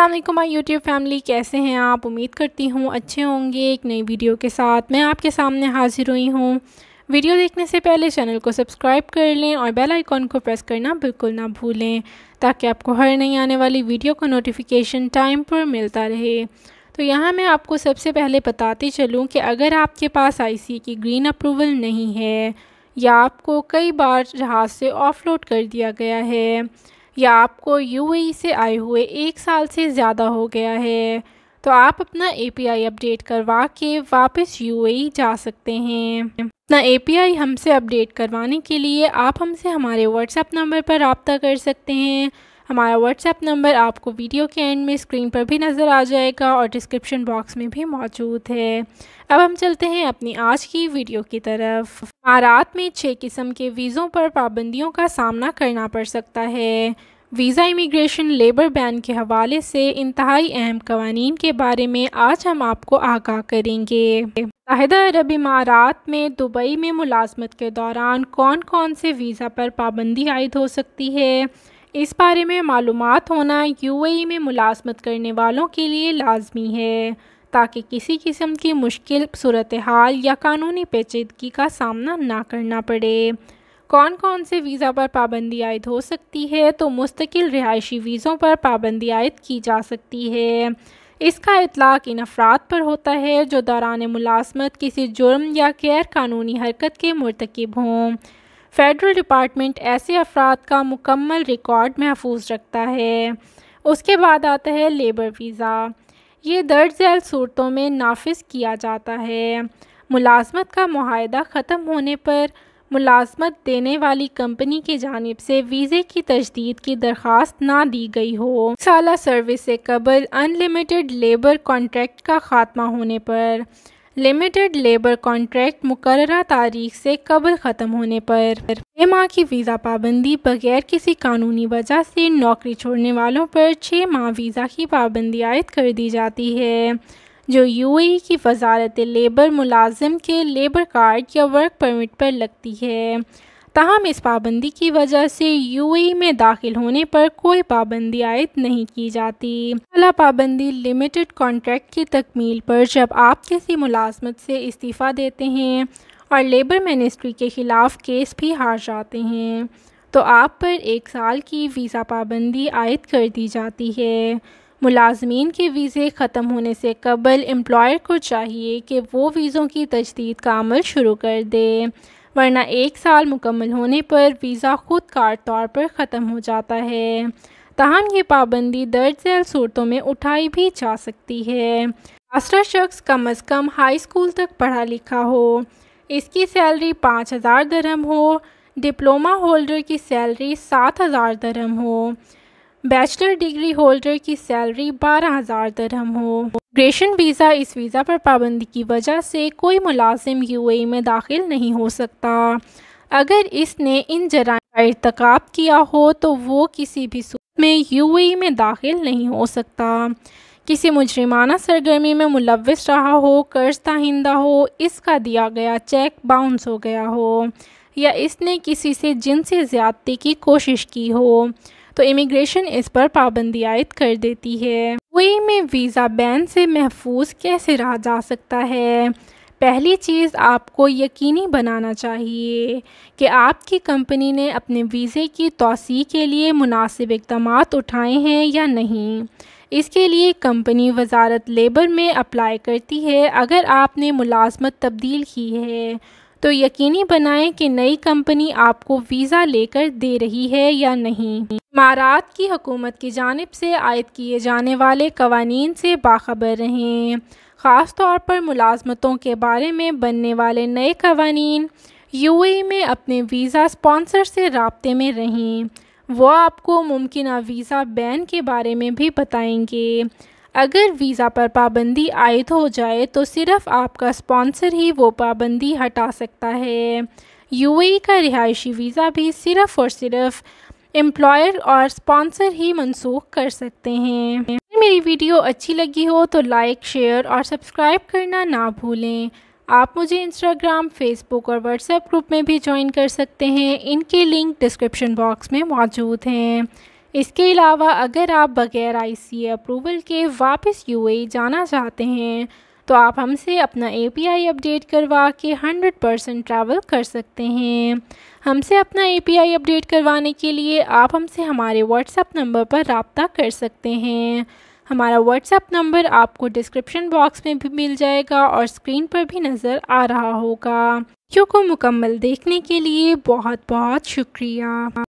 Aslam my YouTube family कैसे हैं आप उम्मीद करती हूँ अच्छे होंगे एक नई वीडियो के साथ मैं आपके सामने हाजिर हुई हूँ वीडियो देखने से पहले चैनल को सब्सक्राइब कर लें और बेल आइकॉन को प्रेस करना बिल्कुल ना भूलें ताकि आपको हर नई आने वाली वीडियो का नोटिफिकेशन टाइम पर मिलता रहे तो यहाँ मैं आपको सबसे पहले बताती चलूँ कि अगर आपके पास आई की ग्रीन अप्रूवल नहीं है या आपको कई बार जहाज़ से ऑफ कर दिया गया है या आपको यूएई e से आए हुए एक साल से ज़्यादा हो गया है तो आप अपना एपीआई अपडेट करवा के वापस यूएई e जा सकते हैं अपना एपीआई हमसे अपडेट करवाने के लिए आप हमसे हमारे व्हाट्सएप नंबर पर रबता कर सकते हैं हमारा व्हाट्सएप नंबर आपको वीडियो के एंड में स्क्रीन पर भी नज़र आ जाएगा और डिस्क्रिप्शन बॉक्स में भी मौजूद है अब हम चलते हैं अपनी आज की वीडियो की तरफ आरात में छः किस्म के वीज़ों पर पाबंदियों का सामना करना पड़ सकता है वीज़ा इमिग्रेशन लेबर बैन के हवाले से इंतहाई अहम कवानीन के बारे में आज हम आपको आगाह करेंगे मुतहदा अरब इमारात में दुबई में मुलाजमत के दौरान कौन कौन से वीज़ा पर पाबंदी आयद हो सकती है इस बारे में मालूम होना यूएई में मुलाजमत करने वालों के लिए लाजमी है ताकि किसी किस्म की मुश्किल सूरत हाल या कानूनी पेचीदगी का सामना ना करना पड़े कौन कौन से वीज़ा पर पाबंदी आयद हो सकती है तो मुस्तकिल रिहायशी वीज़ों पर पाबंदी आयद की जा सकती है इसका इतलाक इन अफराद पर होता है जो दौरान मुलाजमत किसी जुर्म या गैर कानूनी हरकत के मरतकब हों फेडरल डिपार्टमेंट ऐसे अफराद का मुकम्मल रिकॉर्ड महफूज रखता है उसके बाद आता है लेबर वीज़ा ये दर्ज झैल सूरतों में नाफिज किया जाता है मुलाजमत का माहदा ख़त्म होने पर मुलाजमत देने वाली कंपनी की जानब से वीज़े की तजदीद की दरख्वास्त ना दी गई हो साला सर्विस से कबल अनलिमिटेड लेबर कॉन्ट्रैक्ट का खात्मा होने पर लिमिटेड लेबर कॉन्ट्रैक्ट मुकर तारीख से कबल ख़त्म होने पर छः माह की वीज़ा पाबंदी बगैर किसी कानूनी वजह से नौकरी छोड़ने वालों पर छः माह वीज़ा की पाबंदी आयद कर दी जाती है जो यूएई की वजारत लेबर मुलाजम के लेबर कार्ड या वर्क परमिट पर लगती है तहम इस पाबंदी की वजह से यूएई में दाखिल होने पर कोई पाबंदी आयद नहीं की जाती अला पाबंदी लिमिटेड कॉन्ट्रैक्ट की तकमील पर जब आप किसी मुलाजमत से इस्तीफ़ा देते हैं और लेबर मिनिस्ट्री के ख़िलाफ़ केस भी हार जाते हैं तो आप पर एक साल की वीज़ा पाबंदी आयद कर दी जाती है मुलाजमीन के वीज़े ख़त्म होने से कबल एम्प्लॉयर को चाहिए कि वो वीज़ों की तजदीद का अमल शुरू कर दे वरना एक साल मुकम्मल होने पर वीज़ा खुद कार तौर पर ख़त्म हो जाता है ताहम ये पाबंदी दर्ज झैल सूरतों में उठाई भी जा सकती है अस्टर शख्स कम अज़ कम हाई स्कूल तक पढ़ा लिखा हो इसकी सैलरी पाँच हज़ार दरम हो डिप्लोमा होल्डर की सैलरी सात हज़ार दरम हो बैचलर डिग्री होल्डर की सैलरी बारह हज़ार दरहम हो ग्रेशन वीज़ा इस वीज़ा पर पाबंदी की वजह से कोई मुलाजिम यूएई में दाखिल नहीं हो सकता अगर इसने इन जराइम का इरतकब किया हो तो वो किसी भी सूरत में यूएई में दाखिल नहीं हो सकता किसी मुजरिमाना सरगर्मी में मुलविस रहा हो कर्ज ताहिंदा हो इसका दिया गया चेक बाउंस हो गया हो या इसने किसी से जिनसे ज़्यादती की कोशिश की हो तो इमिग्रेशन इस पर पाबंदी आयद कर देती है दुबई में वीज़ा बैन से महफूज कैसे रहा जा सकता है पहली चीज़ आपको यकीनी बनाना चाहिए कि आपकी कंपनी ने अपने वीज़े की तोसी के लिए मुनासिब इकदाम उठाए हैं या नहीं इसके लिए कंपनी वजारत लेबर में अप्लाई करती है अगर आपने मुलाजमत तब्दील की है तो यकीनी बनाएं कि नई कंपनी आपको वीज़ा लेकर दे रही है या नहीं इमारात की हकूमत की जानब से आयद किए जाने वाले कवानीन से बाखबर रहें ख़ास तौर पर मुलाजमतों के बारे में बनने वाले नए कवानीन यू में अपने वीज़ा स्पॉन्सर से रबते में रहें वह आपको मुमकिन वीज़ा बैन के बारे में भी बताएंगे अगर वीज़ा पर पाबंदी आयद हो जाए तो सिर्फ आपका स्पॉन्सर ही वो पाबंदी हटा सकता है यूएई का रिहायशी वीज़ा भी सिर्फ और सिर्फ एम्प्लॉयर और स्पॉन्सर ही मनसूख कर सकते हैं मेरी वीडियो अच्छी लगी हो तो लाइक शेयर और सब्सक्राइब करना ना भूलें आप मुझे इंस्टाग्राम फेसबुक और व्हाट्सएप ग्रुप में भी ज्वाइन कर सकते हैं इनके लिंक डिस्क्रिप्शन बॉक्स में मौजूद हैं इसके अलावा अगर आप बगैर आई अप्रूवल के वापस यूएई जाना चाहते हैं तो आप हमसे अपना एपीआई अपडेट करवा के 100 परसेंट ट्रैवल कर सकते हैं हमसे अपना एपीआई अपडेट करवाने के लिए आप हमसे हमारे व्हाट्सएप नंबर पर रबता कर सकते हैं हमारा व्हाट्सएप नंबर आपको डिस्क्रिप्शन बॉक्स में भी मिल जाएगा और स्क्रीन पर भी नज़र आ रहा होगा क्यों को मुकम्मल देखने के लिए बहुत बहुत शुक्रिया